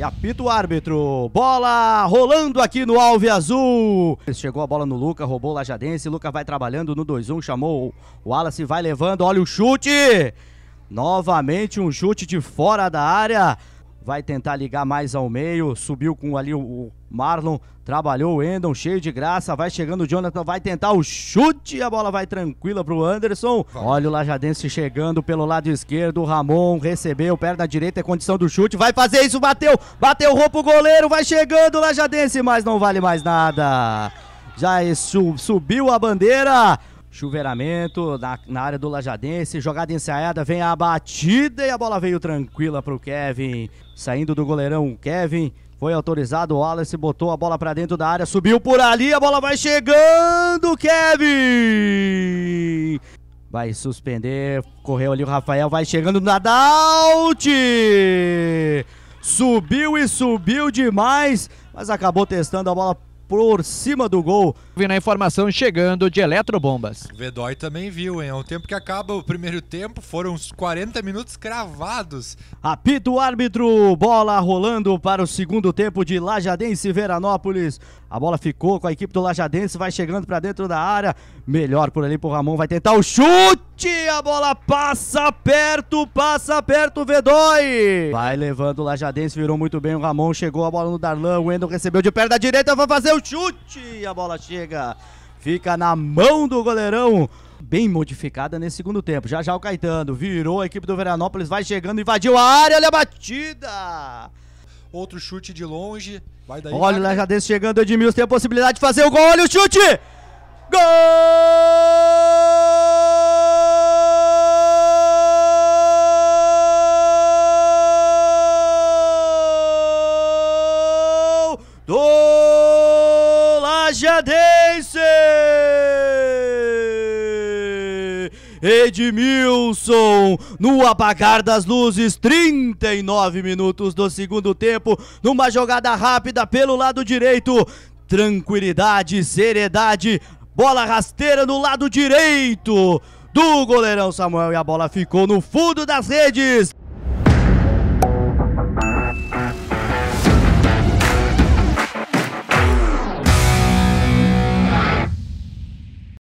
E apita o árbitro. Bola rolando aqui no Alve Azul. Chegou a bola no Luca, roubou o Lajadense. Luca vai trabalhando no 2-1, chamou o Wallace, vai levando. Olha o chute. Novamente um chute de fora da área vai tentar ligar mais ao meio, subiu com ali o Marlon, trabalhou o Endon, cheio de graça, vai chegando o Jonathan, vai tentar o chute, a bola vai tranquila pro Anderson. Olha o Lajadense chegando pelo lado esquerdo, o Ramon recebeu, perna direita, é condição do chute, vai fazer isso, bateu, bateu, roupa o goleiro, vai chegando o Lajadense, mas não vale mais nada. Já é subiu a bandeira, Chuveiramento na, na, área do Lajadense, jogada ensaiada, vem a batida e a bola veio tranquila para o Kevin. Saindo do goleirão, Kevin foi autorizado, o Wallace botou a bola para dentro da área, subiu por ali, a bola vai chegando, Kevin! Vai suspender, correu ali o Rafael, vai chegando na out! Subiu e subiu demais, mas acabou testando a bola por cima do gol. Vindo a informação chegando de Eletrobombas. O Vedói também viu, hein? o tempo que acaba o primeiro tempo, foram uns 40 minutos cravados. Apita o árbitro, bola rolando para o segundo tempo de Lajadense e Veranópolis. A bola ficou com a equipe do Lajadense, vai chegando para dentro da área. Melhor por ali o Ramon, vai tentar o chute! chute, a bola passa perto, passa perto, V2. Vai levando o Lajadense, virou muito bem o Ramon, chegou a bola no Darlan, o Wendel recebeu de perna direita, vai fazer o chute, a bola chega, fica na mão do goleirão. Bem modificada nesse segundo tempo. Já já o Caetano virou a equipe do Veranópolis, vai chegando, invadiu a área, olha a batida outro chute de longe. Vai daí. Olha o Lajadense chegando, Edmilson tem a possibilidade de fazer o gol. Olha o chute! Gol! do Lajadense! Edmilson, no apagar das luzes, 39 minutos do segundo tempo, numa jogada rápida pelo lado direito, tranquilidade, seriedade, bola rasteira no lado direito do goleirão Samuel e a bola ficou no fundo das redes.